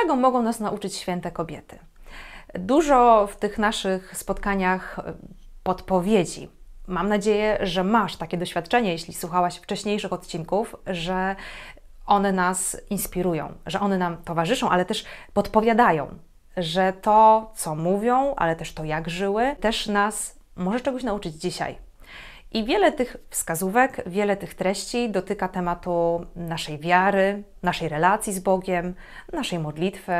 czego mogą nas nauczyć święte kobiety. Dużo w tych naszych spotkaniach e, podpowiedzi. Mam nadzieję, że masz takie doświadczenie, jeśli słuchałaś wcześniejszych odcinków, że one nas inspirują, że one nam towarzyszą, ale też podpowiadają, że to, co mówią, ale też to, jak żyły, też nas może czegoś nauczyć dzisiaj. I wiele tych wskazówek, wiele tych treści dotyka tematu naszej wiary, naszej relacji z Bogiem, naszej modlitwy.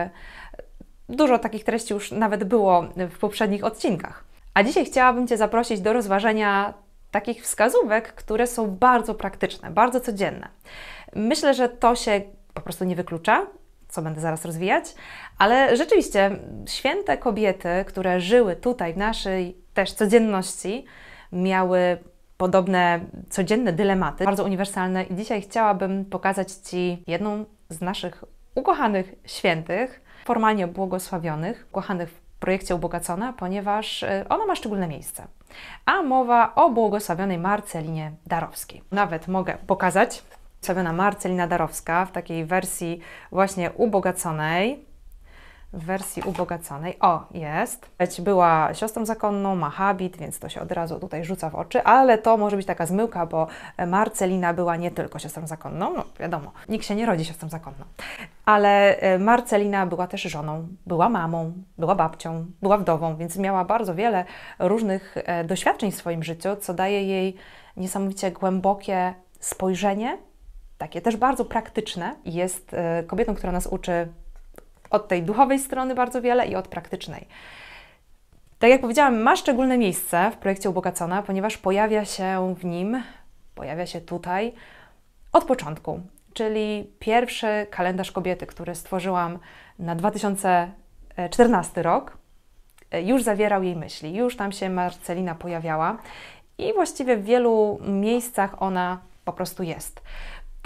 Dużo takich treści już nawet było w poprzednich odcinkach. A dzisiaj chciałabym Cię zaprosić do rozważenia takich wskazówek, które są bardzo praktyczne, bardzo codzienne. Myślę, że to się po prostu nie wyklucza, co będę zaraz rozwijać, ale rzeczywiście święte kobiety, które żyły tutaj w naszej też codzienności, miały podobne codzienne dylematy, bardzo uniwersalne. I dzisiaj chciałabym pokazać Ci jedną z naszych ukochanych świętych, formalnie błogosławionych, ukochanych w projekcie Ubogacona, ponieważ e, ona ma szczególne miejsce. A mowa o błogosławionej Marcelinie Darowskiej. Nawet mogę pokazać. Błogosławiona Marcelina Darowska w takiej wersji właśnie ubogaconej w wersji ubogaconej. O, jest. Była siostrą zakonną, ma habit, więc to się od razu tutaj rzuca w oczy, ale to może być taka zmyłka, bo Marcelina była nie tylko siostrą zakonną, no wiadomo, nikt się nie rodzi siostrą zakonną, ale e, Marcelina była też żoną, była mamą, była babcią, była wdową, więc miała bardzo wiele różnych e, doświadczeń w swoim życiu, co daje jej niesamowicie głębokie spojrzenie, takie też bardzo praktyczne. Jest e, kobietą, która nas uczy od tej duchowej strony bardzo wiele i od praktycznej. Tak jak powiedziałam, ma szczególne miejsce w projekcie Ubogacona, ponieważ pojawia się w nim, pojawia się tutaj od początku, czyli pierwszy kalendarz kobiety, który stworzyłam na 2014 rok, już zawierał jej myśli, już tam się Marcelina pojawiała i właściwie w wielu miejscach ona po prostu jest.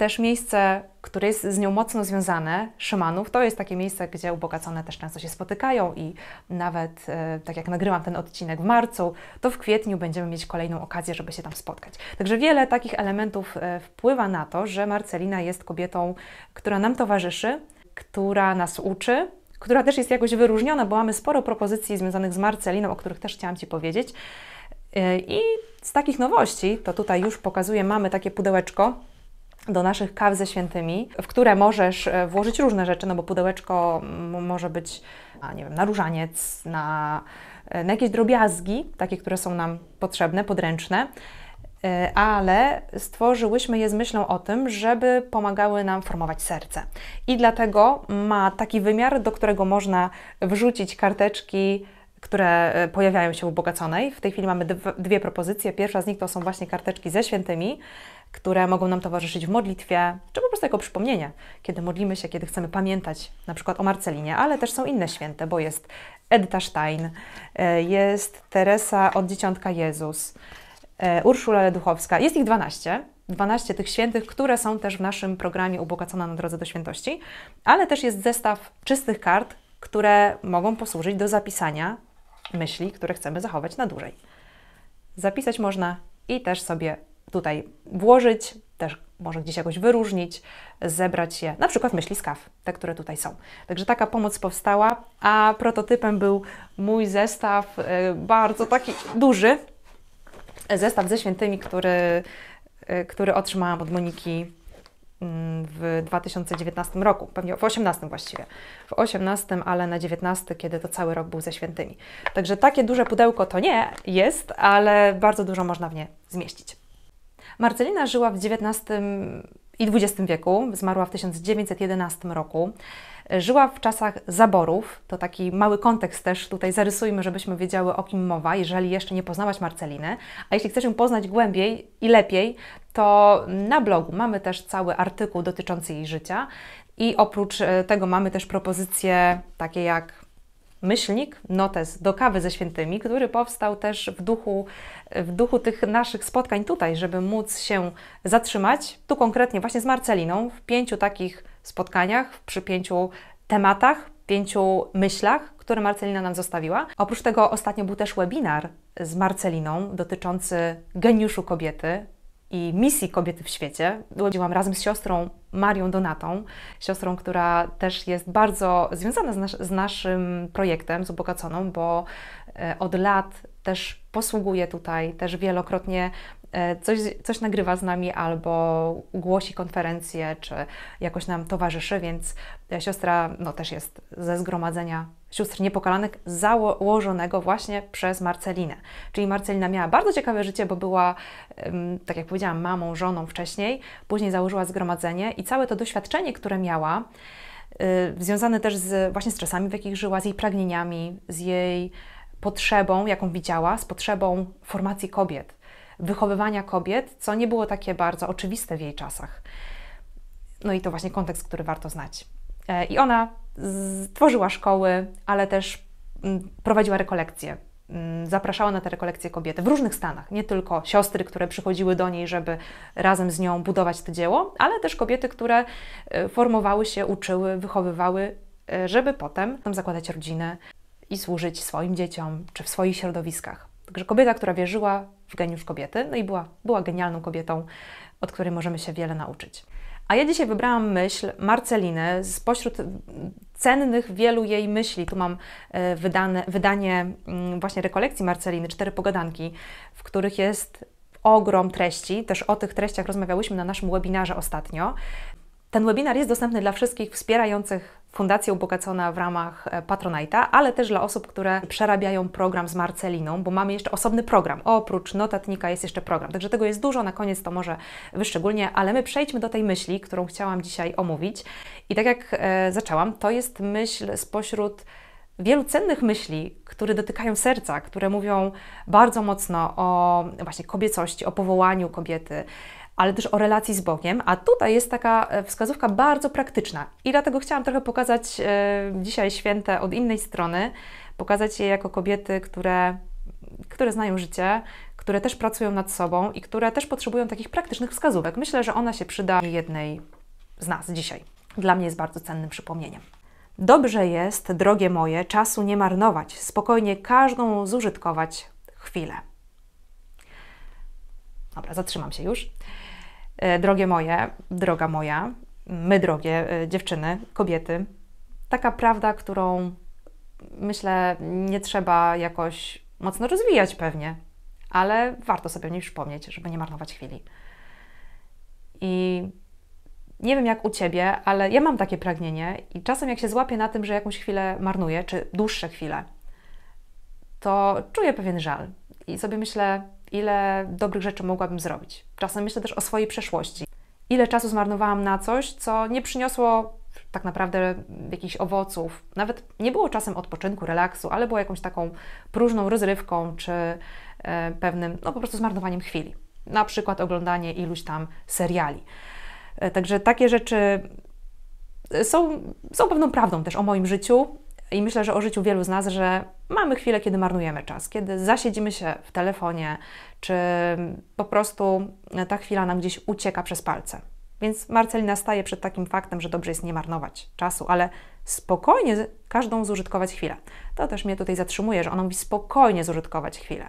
Też miejsce, które jest z nią mocno związane, szamanów, to jest takie miejsce, gdzie ubogacone też często się spotykają i nawet, e, tak jak nagrywam ten odcinek w marcu, to w kwietniu będziemy mieć kolejną okazję, żeby się tam spotkać. Także wiele takich elementów e, wpływa na to, że Marcelina jest kobietą, która nam towarzyszy, która nas uczy, która też jest jakoś wyróżniona, bo mamy sporo propozycji związanych z Marceliną, o których też chciałam Ci powiedzieć. E, I z takich nowości, to tutaj już pokazuję, mamy takie pudełeczko, do naszych kaw ze świętymi, w które możesz e, włożyć różne rzeczy, no bo pudełeczko może być, a nie wiem, na różaniec, na, e, na jakieś drobiazgi, takie, które są nam potrzebne, podręczne e, ale stworzyłyśmy je z myślą o tym, żeby pomagały nam formować serce. I dlatego ma taki wymiar, do którego można wrzucić karteczki które e, pojawiają się w Ubogaconej. W tej chwili mamy dwie propozycje. Pierwsza z nich to są właśnie karteczki ze świętymi, które mogą nam towarzyszyć w modlitwie, czy po prostu jako przypomnienie, kiedy modlimy się, kiedy chcemy pamiętać na przykład o Marcelinie, ale też są inne święte, bo jest Edyta Stein, e, jest Teresa od Dzieciątka Jezus, e, Urszula Leduchowska. Jest ich 12. 12 tych świętych, które są też w naszym programie Ubogacona na drodze do świętości, ale też jest zestaw czystych kart, które mogą posłużyć do zapisania myśli, które chcemy zachować na dłużej. Zapisać można i też sobie tutaj włożyć, też może gdzieś jakoś wyróżnić, zebrać je, na przykład myśli z kaw, te, które tutaj są. Także taka pomoc powstała, a prototypem był mój zestaw, y, bardzo taki duży, zestaw ze świętymi, który, y, który otrzymałam od Moniki Mm, w 2019 roku, pewnie w 18 właściwie. W 18, ale na 19, kiedy to cały rok był ze świętymi. Także takie duże pudełko to nie jest, ale bardzo dużo można w nie zmieścić. Marcelina żyła w XIX i XX wieku, zmarła w 1911 roku. Żyła w czasach zaborów, to taki mały kontekst też tutaj zarysujmy, żebyśmy wiedziały o kim mowa, jeżeli jeszcze nie poznałaś Marceliny. A jeśli chcesz ją poznać głębiej i lepiej, to na blogu mamy też cały artykuł dotyczący jej życia i oprócz e, tego mamy też propozycje takie jak myślnik, notes do kawy ze świętymi, który powstał też w duchu, w duchu tych naszych spotkań tutaj, żeby móc się zatrzymać, tu konkretnie właśnie z Marceliną, w pięciu takich spotkaniach, przy pięciu tematach, pięciu myślach, które Marcelina nam zostawiła. Oprócz tego ostatnio był też webinar z Marceliną dotyczący geniuszu kobiety, i misji kobiety w świecie. Chodziłam razem z siostrą Marią Donatą, siostrą, która też jest bardzo związana z, nas z naszym projektem, z Ubogaconą, bo e, od lat też posługuje tutaj, też wielokrotnie E, coś, coś nagrywa z nami albo głosi konferencję, czy jakoś nam towarzyszy, więc e, siostra no, też jest ze zgromadzenia sióstr niepokalanych założonego właśnie przez Marcelinę. Czyli Marcelina miała bardzo ciekawe życie, bo była, tak jak powiedziałam, mamą, żoną wcześniej, później założyła zgromadzenie i całe to doświadczenie, które miała, e, związane też z, właśnie z czasami, w jakich żyła, z jej pragnieniami, z jej potrzebą, jaką widziała, z potrzebą formacji kobiet, wychowywania kobiet, co nie było takie bardzo oczywiste w jej czasach. No i to właśnie kontekst, który warto znać. E, I ona tworzyła szkoły, ale też mm, prowadziła rekolekcje. Mm, zapraszała na te rekolekcje kobiety w różnych stanach, nie tylko siostry, które przychodziły do niej, żeby razem z nią budować to dzieło, ale też kobiety, które e, formowały się, uczyły, wychowywały, e, żeby potem zakładać rodzinę i służyć swoim dzieciom czy w swoich środowiskach. Także kobieta, która wierzyła w geniusz kobiety, no i była, była genialną kobietą, od której możemy się wiele nauczyć. A ja dzisiaj wybrałam myśl Marceliny spośród cennych wielu jej myśli. Tu mam e, wydane, wydanie mm, właśnie rekolekcji Marceliny, cztery pogadanki, w których jest ogrom treści. Też o tych treściach rozmawiałyśmy na naszym webinarze ostatnio. Ten webinar jest dostępny dla wszystkich wspierających Fundację Ubogacona w ramach e, Patronite'a, ale też dla osób, które przerabiają program z Marceliną, bo mamy jeszcze osobny program. Oprócz notatnika jest jeszcze program, także tego jest dużo, na koniec to może wyszczególnie, ale my przejdźmy do tej myśli, którą chciałam dzisiaj omówić. I tak jak e, zaczęłam, to jest myśl spośród wielu cennych myśli, które dotykają serca, które mówią bardzo mocno o właśnie kobiecości, o powołaniu kobiety, ale też o relacji z Bogiem, a tutaj jest taka e, wskazówka bardzo praktyczna. I dlatego chciałam trochę pokazać e, dzisiaj święte od innej strony, pokazać je jako kobiety, które, które znają życie, które też pracują nad sobą i które też potrzebują takich praktycznych wskazówek. Myślę, że ona się przyda jednej z nas dzisiaj. Dla mnie jest bardzo cennym przypomnieniem. Dobrze jest, drogie moje, czasu nie marnować, spokojnie każdą zużytkować chwilę. Dobra, zatrzymam się już. E, drogie moje, droga moja, my drogie e, dziewczyny, kobiety, taka prawda, którą mm, myślę nie trzeba jakoś mocno rozwijać pewnie, ale warto sobie o niej przypomnieć, żeby nie marnować chwili. I nie wiem jak u Ciebie, ale ja mam takie pragnienie i czasem jak się złapię na tym, że jakąś chwilę marnuję, czy dłuższe chwile, to czuję pewien żal. I sobie myślę, ile dobrych rzeczy mogłabym zrobić. Czasem myślę też o swojej przeszłości. Ile czasu zmarnowałam na coś, co nie przyniosło tak naprawdę jakichś owoców. Nawet nie było czasem odpoczynku, relaksu, ale było jakąś taką próżną rozrywką czy e, pewnym, no po prostu zmarnowaniem chwili. Na przykład oglądanie iluś tam seriali. E, także takie rzeczy e, są, są pewną prawdą też o moim życiu, i myślę, że o życiu wielu z nas, że mamy chwilę, kiedy marnujemy czas, kiedy zasiedzimy się w telefonie, czy po prostu ta chwila nam gdzieś ucieka przez palce. Więc Marcelina staje przed takim faktem, że dobrze jest nie marnować czasu, ale spokojnie każdą zużytkować chwilę. To też mnie tutaj zatrzymuje, że ona mówi spokojnie zużytkować chwilę.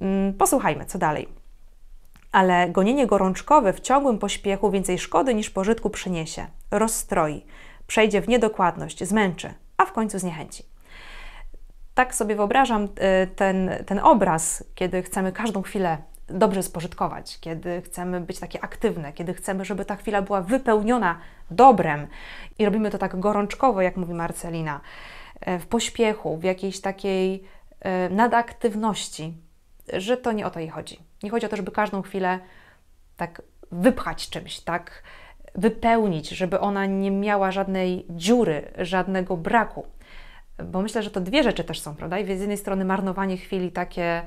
Mm, posłuchajmy, co dalej. Ale gonienie gorączkowe w ciągłym pośpiechu więcej szkody niż pożytku przyniesie, rozstroi, przejdzie w niedokładność, zmęczy, a w końcu zniechęci. Tak sobie wyobrażam y, ten, ten obraz, kiedy chcemy każdą chwilę dobrze spożytkować, kiedy chcemy być takie aktywne, kiedy chcemy, żeby ta chwila była wypełniona dobrem i robimy to tak gorączkowo, jak mówi Marcelina, y, w pośpiechu, w jakiejś takiej y, nadaktywności, że to nie o to jej chodzi. Nie chodzi o to, żeby każdą chwilę tak wypchać czymś, tak wypełnić, żeby ona nie miała żadnej dziury, żadnego braku. Bo myślę, że to dwie rzeczy też są, prawda? I z jednej strony marnowanie chwili takie,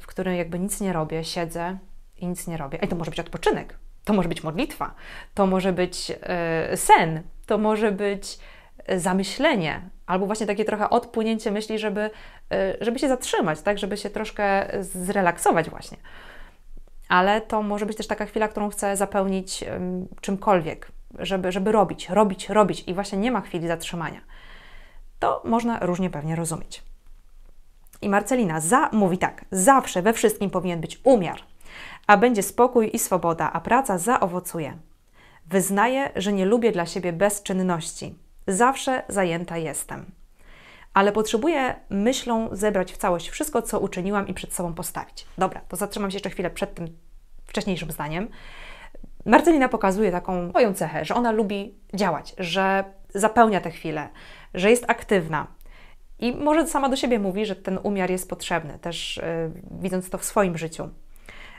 w którym jakby nic nie robię, siedzę i nic nie robię. Ej, to może być odpoczynek, to może być modlitwa, to może być yy, sen, to może być e, zamyślenie, albo właśnie takie trochę odpłynięcie myśli, żeby, e, żeby się zatrzymać, tak, żeby się troszkę zrelaksować właśnie ale to może być też taka chwila, którą chcę zapełnić czymkolwiek, żeby, żeby robić, robić, robić i właśnie nie ma chwili zatrzymania. To można różnie pewnie rozumieć. I Marcelina za mówi tak: zawsze we wszystkim powinien być umiar, a będzie spokój i swoboda, a praca zaowocuje. Wyznaję, że nie lubię dla siebie bezczynności. Zawsze zajęta jestem ale potrzebuję myślą zebrać w całość wszystko, co uczyniłam i przed sobą postawić. Dobra, to zatrzymam się jeszcze chwilę przed tym wcześniejszym zdaniem. Marcelina pokazuje taką moją cechę, że ona lubi działać, że zapełnia te chwile, że jest aktywna. I może sama do siebie mówi, że ten umiar jest potrzebny, też yy, widząc to w swoim życiu,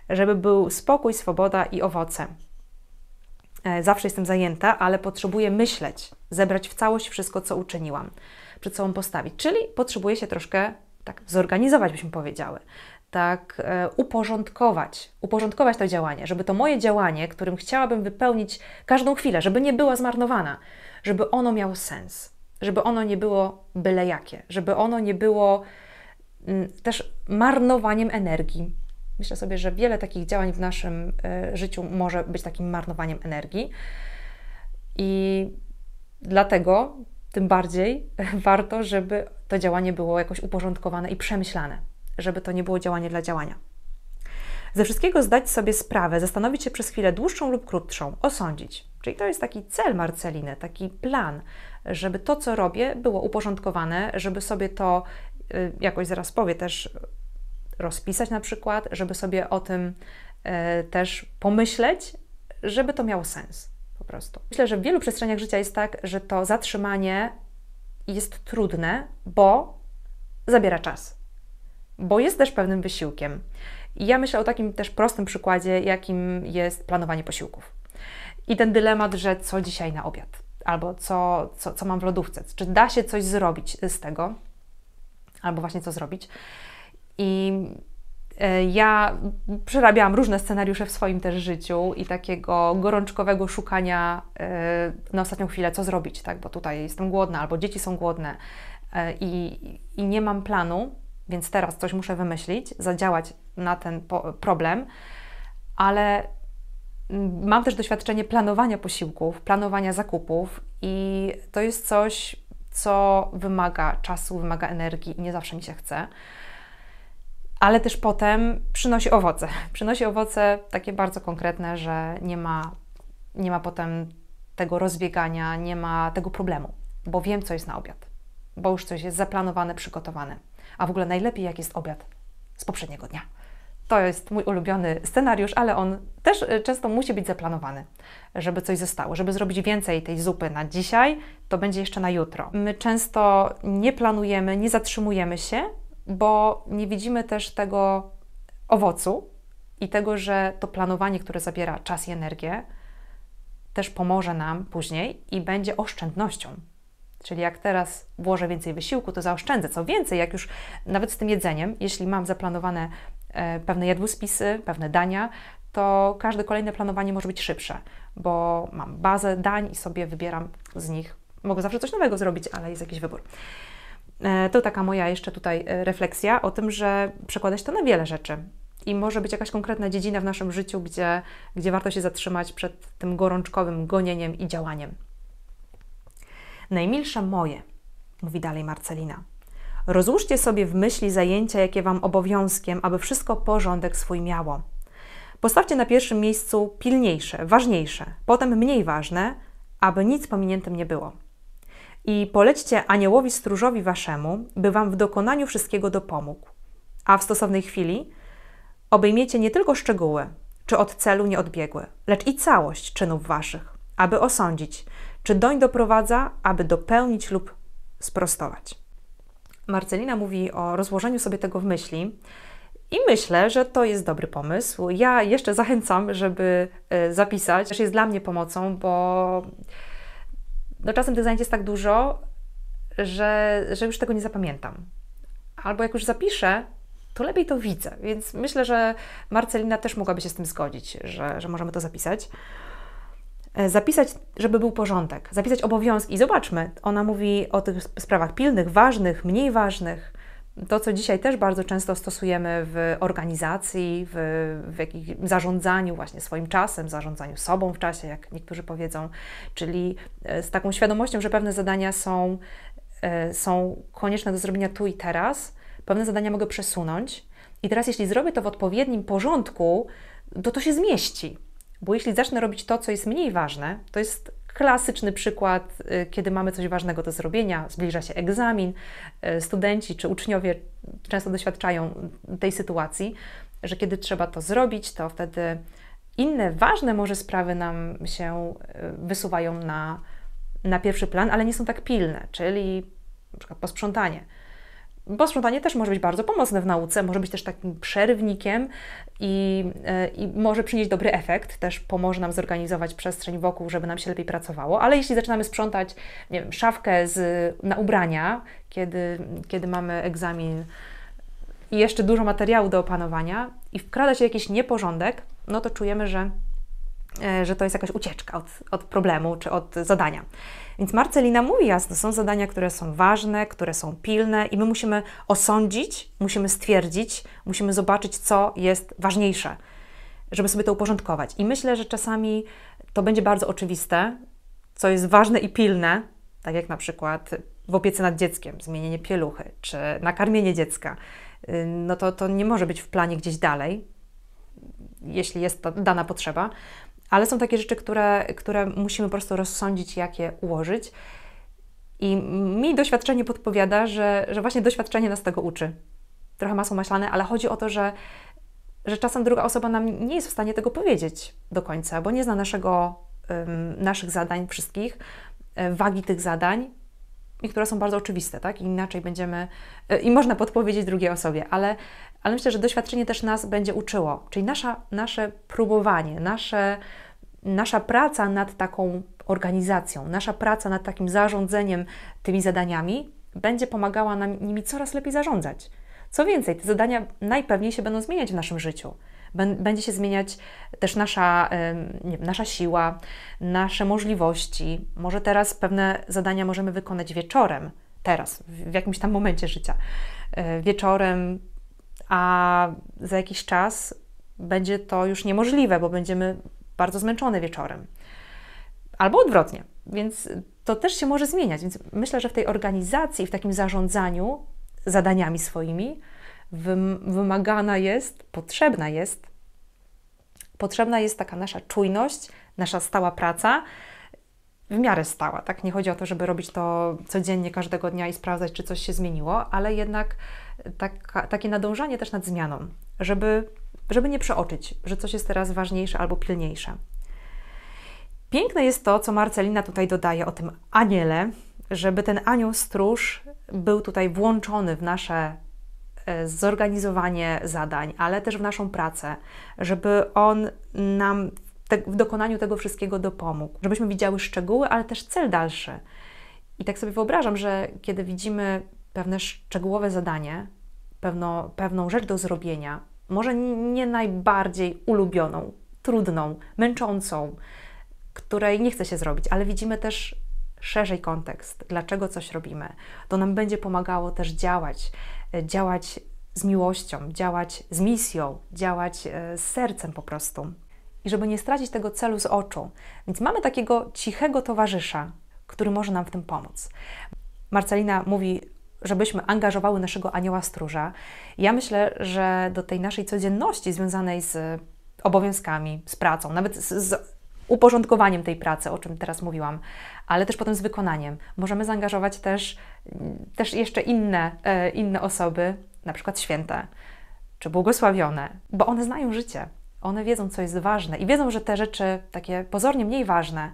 żeby był spokój, swoboda i owoce. E, zawsze jestem zajęta, ale potrzebuję myśleć, zebrać w całość wszystko, co uczyniłam przed sobą postawić. Czyli potrzebuje się troszkę tak zorganizować, byśmy powiedziały tak e, uporządkować, uporządkować to działanie, żeby to moje działanie, którym chciałabym wypełnić każdą chwilę, żeby nie była zmarnowana, żeby ono miało sens, żeby ono nie było byle jakie, żeby ono nie było mm, też marnowaniem energii. Myślę sobie, że wiele takich działań w naszym e, życiu może być takim marnowaniem energii. I dlatego tym bardziej warto, żeby to działanie było jakoś uporządkowane i przemyślane, żeby to nie było działanie dla działania. Ze wszystkiego zdać sobie sprawę, zastanowić się przez chwilę dłuższą lub krótszą, osądzić. Czyli to jest taki cel Marceliny, taki plan, żeby to, co robię, było uporządkowane, żeby sobie to y, jakoś zaraz powie też rozpisać na przykład, żeby sobie o tym y, też pomyśleć, żeby to miało sens prostu. Myślę, że w wielu przestrzeniach życia jest tak, że to zatrzymanie jest trudne, bo zabiera czas, bo jest też pewnym wysiłkiem. I ja myślę o takim też prostym przykładzie, jakim jest planowanie posiłków. I ten dylemat, że co dzisiaj na obiad, albo co, co, co mam w lodówce, czy da się coś zrobić z tego, albo właśnie co zrobić. I E, ja przerabiałam różne scenariusze w swoim też życiu i takiego gorączkowego szukania e, na ostatnią chwilę, co zrobić, tak? bo tutaj jestem głodna albo dzieci są głodne e, i, i nie mam planu, więc teraz coś muszę wymyślić, zadziałać na ten problem, ale mm, mam też doświadczenie planowania posiłków, planowania zakupów i to jest coś, co wymaga czasu, wymaga energii i nie zawsze mi się chce ale też potem przynosi owoce. Przynosi owoce takie bardzo konkretne, że nie ma, nie ma potem tego rozbiegania, nie ma tego problemu, bo wiem, co jest na obiad, bo już coś jest zaplanowane, przygotowane. A w ogóle najlepiej, jak jest obiad z poprzedniego dnia. To jest mój ulubiony scenariusz, ale on też e, często musi być zaplanowany, żeby coś zostało. Żeby zrobić więcej tej zupy na dzisiaj, to będzie jeszcze na jutro. My często nie planujemy, nie zatrzymujemy się bo nie widzimy też tego owocu i tego, że to planowanie, które zabiera czas i energię, też pomoże nam później i będzie oszczędnością. Czyli jak teraz włożę więcej wysiłku, to zaoszczędzę. Co więcej, jak już nawet z tym jedzeniem, jeśli mam zaplanowane e, pewne jadłospisy, pewne dania, to każde kolejne planowanie może być szybsze, bo mam bazę dań i sobie wybieram z nich. Mogę zawsze coś nowego zrobić, ale jest jakiś wybór. E, to taka moja jeszcze tutaj e, refleksja o tym, że przekłada się to na wiele rzeczy. I może być jakaś konkretna dziedzina w naszym życiu, gdzie, gdzie warto się zatrzymać przed tym gorączkowym gonieniem i działaniem. Najmilsze moje, mówi dalej Marcelina. Rozłóżcie sobie w myśli zajęcia, jakie Wam obowiązkiem, aby wszystko porządek swój miało. Postawcie na pierwszym miejscu pilniejsze, ważniejsze, potem mniej ważne, aby nic pominiętym nie było i polećcie aniołowi stróżowi waszemu, by wam w dokonaniu wszystkiego dopomógł. A w stosownej chwili obejmiecie nie tylko szczegóły, czy od celu nie odbiegły, lecz i całość czynów waszych, aby osądzić, czy doń doprowadza, aby dopełnić lub sprostować. Marcelina mówi o rozłożeniu sobie tego w myśli. I myślę, że to jest dobry pomysł. Ja jeszcze zachęcam, żeby e, zapisać. Też jest dla mnie pomocą, bo no czasem tych zajęć jest tak dużo, że, że już tego nie zapamiętam. Albo jak już zapiszę, to lepiej to widzę. Więc myślę, że Marcelina też mogłaby się z tym zgodzić, że, że możemy to zapisać. E, zapisać, żeby był porządek, zapisać obowiązki. I zobaczmy, ona mówi o tych sprawach pilnych, ważnych, mniej ważnych. To, co dzisiaj też bardzo często stosujemy w organizacji, w, w jakim zarządzaniu właśnie swoim czasem, zarządzaniu sobą w czasie, jak niektórzy powiedzą, czyli e, z taką świadomością, że pewne zadania są, e, są konieczne do zrobienia tu i teraz, pewne zadania mogę przesunąć. I teraz, jeśli zrobię to w odpowiednim porządku, to to się zmieści. Bo jeśli zacznę robić to, co jest mniej ważne, to jest Klasyczny przykład, y, kiedy mamy coś ważnego do zrobienia, zbliża się egzamin, y, studenci czy uczniowie często doświadczają tej sytuacji, że kiedy trzeba to zrobić, to wtedy inne ważne może sprawy nam się y, wysuwają na, na pierwszy plan, ale nie są tak pilne, czyli np. posprzątanie bo sprzątanie też może być bardzo pomocne w nauce, może być też takim przerwnikiem i, e, i może przynieść dobry efekt, też pomoże nam zorganizować przestrzeń wokół, żeby nam się lepiej pracowało, ale jeśli zaczynamy sprzątać, nie wiem, szafkę z, na ubrania, kiedy, kiedy mamy egzamin i jeszcze dużo materiału do opanowania i wkrada się jakiś nieporządek, no to czujemy, że E, że to jest jakaś ucieczka od, od problemu czy od zadania. Więc Marcelina mówi jasno, są zadania, które są ważne, które są pilne i my musimy osądzić, musimy stwierdzić, musimy zobaczyć, co jest ważniejsze, żeby sobie to uporządkować. I myślę, że czasami to będzie bardzo oczywiste, co jest ważne i pilne, tak jak na przykład w opiece nad dzieckiem, zmienienie pieluchy czy nakarmienie dziecka, y, no to, to nie może być w planie gdzieś dalej, jeśli jest to dana potrzeba. Ale są takie rzeczy, które, które musimy po prostu rozsądzić, jak je ułożyć. I mi doświadczenie podpowiada, że, że właśnie doświadczenie nas tego uczy. Trochę masło maślane, ale chodzi o to, że, że czasem druga osoba nam nie jest w stanie tego powiedzieć do końca, bo nie zna naszego, naszych zadań wszystkich, e, wagi tych zadań, niektóre które są bardzo oczywiste, tak? I inaczej będziemy, e, i można podpowiedzieć drugiej osobie, ale ale myślę, że doświadczenie też nas będzie uczyło, czyli nasza, nasze próbowanie, nasze, nasza praca nad taką organizacją, nasza praca nad takim zarządzeniem tymi zadaniami będzie pomagała nam nimi coraz lepiej zarządzać. Co więcej, te zadania najpewniej się będą zmieniać w naszym życiu. Będzie się zmieniać też nasza, nasza siła, nasze możliwości. Może teraz pewne zadania możemy wykonać wieczorem, teraz, w jakimś tam momencie życia. E, wieczorem a za jakiś czas będzie to już niemożliwe, bo będziemy bardzo zmęczone wieczorem. Albo odwrotnie, więc to też się może zmieniać. Więc myślę, że w tej organizacji, w takim zarządzaniu zadaniami swoimi wymagana jest, potrzebna jest, potrzebna jest taka nasza czujność, nasza stała praca, w miarę stała. Tak? Nie chodzi o to, żeby robić to codziennie, każdego dnia i sprawdzać, czy coś się zmieniło, ale jednak taka, takie nadążanie też nad zmianą, żeby, żeby nie przeoczyć, że coś jest teraz ważniejsze albo pilniejsze. Piękne jest to, co Marcelina tutaj dodaje o tym aniele, żeby ten anioł stróż był tutaj włączony w nasze e, zorganizowanie zadań, ale też w naszą pracę, żeby on nam w dokonaniu tego wszystkiego dopomógł, żebyśmy widziały szczegóły, ale też cel dalszy. I tak sobie wyobrażam, że kiedy widzimy pewne szczegółowe zadanie, pewno, pewną rzecz do zrobienia, może nie najbardziej ulubioną, trudną, męczącą, której nie chce się zrobić, ale widzimy też szerzej kontekst, dlaczego coś robimy. To nam będzie pomagało też działać, działać z miłością, działać z misją, działać e, z sercem po prostu. I żeby nie stracić tego celu z oczu. Więc mamy takiego cichego towarzysza, który może nam w tym pomóc. Marcelina mówi żebyśmy angażowały naszego anioła stróża. Ja myślę, że do tej naszej codzienności związanej z obowiązkami, z pracą, nawet z, z uporządkowaniem tej pracy, o czym teraz mówiłam, ale też potem z wykonaniem. Możemy zaangażować też, też jeszcze inne, e, inne osoby, na przykład święte czy błogosławione, bo one znają życie, one wiedzą, co jest ważne i wiedzą, że te rzeczy takie pozornie mniej ważne,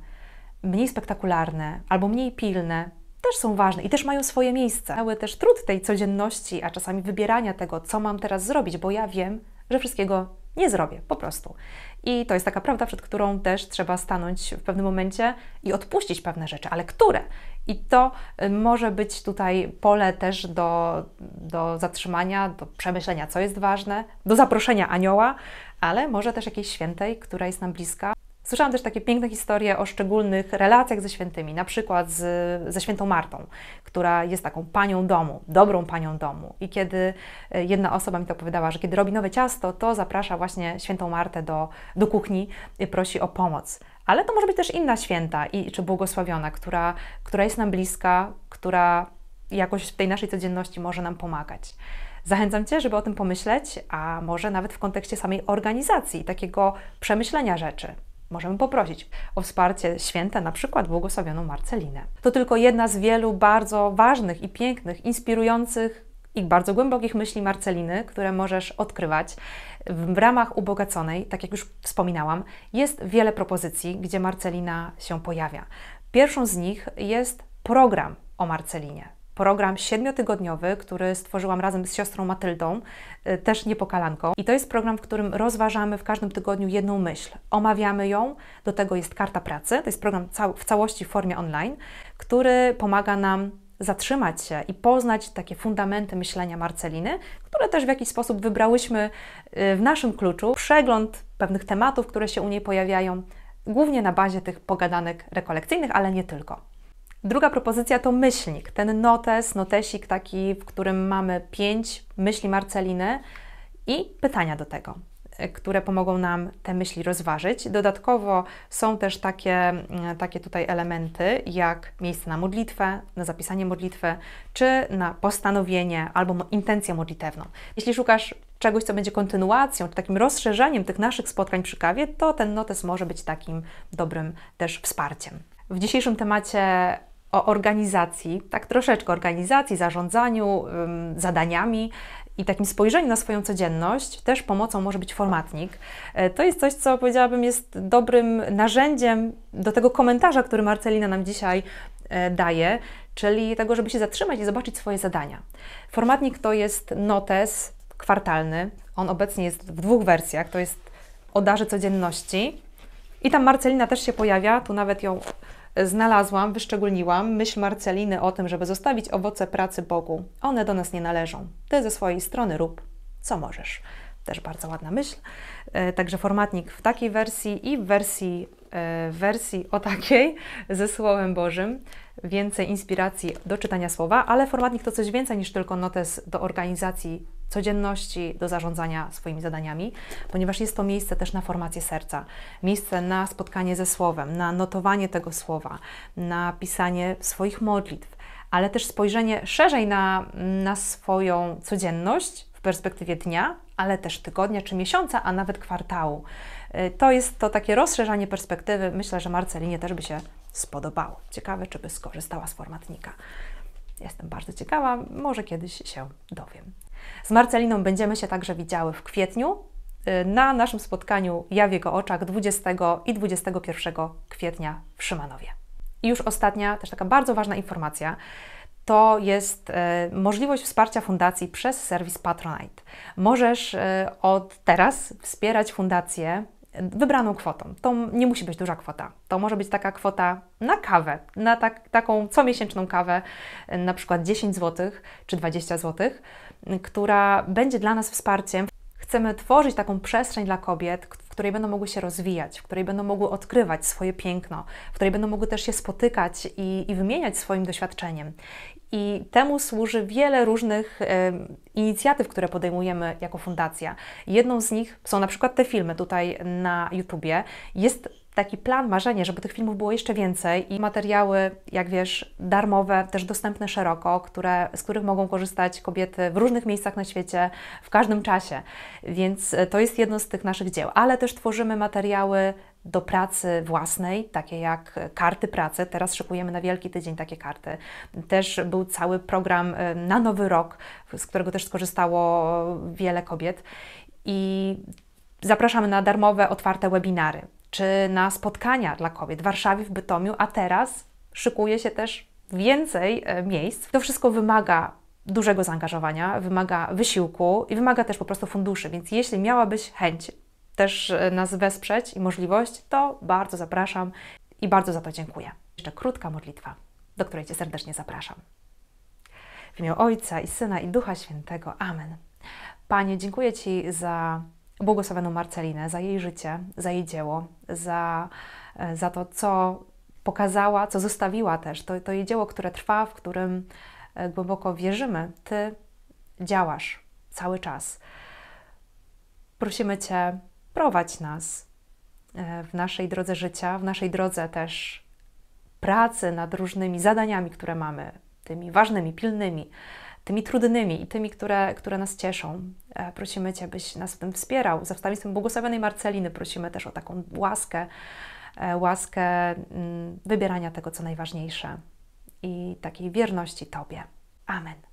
mniej spektakularne albo mniej pilne, też są ważne i też mają swoje miejsce. Cały też trud tej codzienności, a czasami wybierania tego, co mam teraz zrobić, bo ja wiem, że wszystkiego nie zrobię, po prostu. I to jest taka prawda, przed którą też trzeba stanąć w pewnym momencie i odpuścić pewne rzeczy, ale które? I to y, może być tutaj pole też do, do zatrzymania, do przemyślenia, co jest ważne, do zaproszenia anioła, ale może też jakiejś świętej, która jest nam bliska. Słyszałam też takie piękne historie o szczególnych relacjach ze świętymi, na przykład z, ze świętą Martą, która jest taką panią domu, dobrą panią domu. I kiedy e, jedna osoba mi to opowiadała, że kiedy robi nowe ciasto, to zaprasza właśnie świętą Martę do, do kuchni i prosi o pomoc. Ale to może być też inna święta i, czy błogosławiona, która, która jest nam bliska, która jakoś w tej naszej codzienności może nam pomagać. Zachęcam Cię, żeby o tym pomyśleć, a może nawet w kontekście samej organizacji, takiego przemyślenia rzeczy. Możemy poprosić o wsparcie święte, na przykład błogosławioną Marcelinę. To tylko jedna z wielu bardzo ważnych i pięknych, inspirujących i bardzo głębokich myśli Marceliny, które możesz odkrywać. W ramach ubogaconej, tak jak już wspominałam, jest wiele propozycji, gdzie Marcelina się pojawia. Pierwszą z nich jest program o Marcelinie program siedmiotygodniowy, który stworzyłam razem z siostrą Matyldą, y, też niepokalanką. I to jest program, w którym rozważamy w każdym tygodniu jedną myśl. Omawiamy ją, do tego jest karta pracy. To jest program w całości w formie online, który pomaga nam zatrzymać się i poznać takie fundamenty myślenia Marceliny, które też w jakiś sposób wybrałyśmy y, w naszym kluczu. Przegląd pewnych tematów, które się u niej pojawiają, głównie na bazie tych pogadanek rekolekcyjnych, ale nie tylko. Druga propozycja to myślnik, ten notes, notesik taki, w którym mamy pięć myśli Marceliny i pytania do tego, e, które pomogą nam te myśli rozważyć. Dodatkowo są też takie, e, takie tutaj elementy, jak miejsce na modlitwę, na zapisanie modlitwy, czy na postanowienie albo intencję modlitewną. Jeśli szukasz czegoś, co będzie kontynuacją, czy takim rozszerzeniem tych naszych spotkań przy kawie, to ten notes może być takim dobrym też wsparciem. W dzisiejszym temacie o organizacji, tak troszeczkę organizacji, zarządzaniu, zadaniami i takim spojrzeniu na swoją codzienność, też pomocą może być formatnik. E, to jest coś, co powiedziałabym jest dobrym narzędziem do tego komentarza, który Marcelina nam dzisiaj e, daje, czyli tego, żeby się zatrzymać i zobaczyć swoje zadania. Formatnik to jest notes kwartalny. On obecnie jest w dwóch wersjach. To jest o darze codzienności i tam Marcelina też się pojawia. Tu nawet ją znalazłam, wyszczególniłam myśl Marceliny o tym, żeby zostawić owoce pracy Bogu. One do nas nie należą. Ty ze swojej strony rób, co możesz. Też bardzo ładna myśl. E, także formatnik w takiej wersji i w wersji, e, w wersji o takiej ze Słowem Bożym. Więcej inspiracji do czytania słowa, ale formatnik to coś więcej niż tylko notes do organizacji codzienności, do zarządzania swoimi zadaniami, ponieważ jest to miejsce też na formację serca, miejsce na spotkanie ze Słowem, na notowanie tego Słowa, na pisanie swoich modlitw, ale też spojrzenie szerzej na, na swoją codzienność w perspektywie dnia, ale też tygodnia czy miesiąca, a nawet kwartału. Y, to jest to takie rozszerzanie perspektywy. Myślę, że Marcelinie też by się spodobało. Ciekawe, czy by skorzystała z formatnika. Jestem bardzo ciekawa, może kiedyś się dowiem. Z Marceliną będziemy się także widziały w kwietniu y, na naszym spotkaniu Ja w jego oczach 20 i 21 kwietnia w Szymanowie. I już ostatnia, też taka bardzo ważna informacja to jest y, możliwość wsparcia fundacji przez serwis Patronite. Możesz y, od teraz wspierać fundację wybraną kwotą. To nie musi być duża kwota. To może być taka kwota na kawę, na tak, taką comiesięczną kawę, na przykład 10 zł czy 20 zł która będzie dla nas wsparciem. Chcemy tworzyć taką przestrzeń dla kobiet, w której będą mogły się rozwijać, w której będą mogły odkrywać swoje piękno, w której będą mogły też się spotykać i, i wymieniać swoim doświadczeniem. I temu służy wiele różnych e, inicjatyw, które podejmujemy jako fundacja. Jedną z nich są na przykład te filmy tutaj na YouTubie. Jest taki plan, marzenie, żeby tych filmów było jeszcze więcej i materiały, jak wiesz, darmowe, też dostępne szeroko, które, z których mogą korzystać kobiety w różnych miejscach na świecie, w każdym czasie. Więc e, to jest jedno z tych naszych dzieł. Ale też tworzymy materiały do pracy własnej, takie jak karty pracy. Teraz szykujemy na Wielki Tydzień takie karty. Też był cały program e, na Nowy Rok, z którego też skorzystało wiele kobiet. I zapraszamy na darmowe, otwarte webinary czy na spotkania dla kobiet w Warszawie, w Bytomiu, a teraz szykuje się też więcej e, miejsc. To wszystko wymaga dużego zaangażowania, wymaga wysiłku i wymaga też po prostu funduszy, więc jeśli miałabyś chęć też e, nas wesprzeć i możliwość, to bardzo zapraszam i bardzo za to dziękuję. Jeszcze krótka modlitwa, do której Cię serdecznie zapraszam. W imię Ojca i Syna i Ducha Świętego. Amen. Panie, dziękuję Ci za błogosławioną Marcelinę za jej życie, za jej dzieło, za, e, za to, co pokazała, co zostawiła też. To, to jej dzieło, które trwa, w którym e, głęboko wierzymy. Ty działasz cały czas. Prosimy Cię, prowadź nas e, w naszej drodze życia, w naszej drodze też pracy nad różnymi zadaniami, które mamy, tymi ważnymi, pilnymi tymi trudnymi i tymi, które, które nas cieszą. E, prosimy Cię, byś nas w tym wspierał. Za wstawnictwem błogosławionej Marceliny prosimy też o taką łaskę, e, łaskę mm, wybierania tego, co najważniejsze i takiej wierności Tobie. Amen.